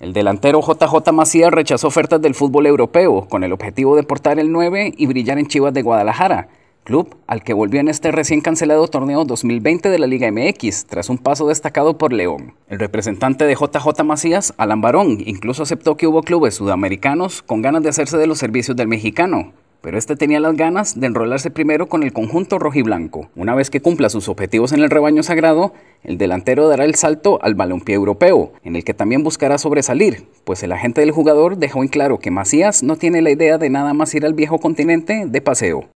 El delantero JJ Macías rechazó ofertas del fútbol europeo con el objetivo de portar el 9 y brillar en Chivas de Guadalajara, club al que volvió en este recién cancelado torneo 2020 de la Liga MX, tras un paso destacado por León. El representante de JJ Macías, Alan Barón, incluso aceptó que hubo clubes sudamericanos con ganas de hacerse de los servicios del mexicano, pero este tenía las ganas de enrolarse primero con el conjunto rojiblanco. Una vez que cumpla sus objetivos en el rebaño sagrado, el delantero dará el salto al balompié europeo, en el que también buscará sobresalir, pues el agente del jugador dejó en claro que Macías no tiene la idea de nada más ir al viejo continente de paseo.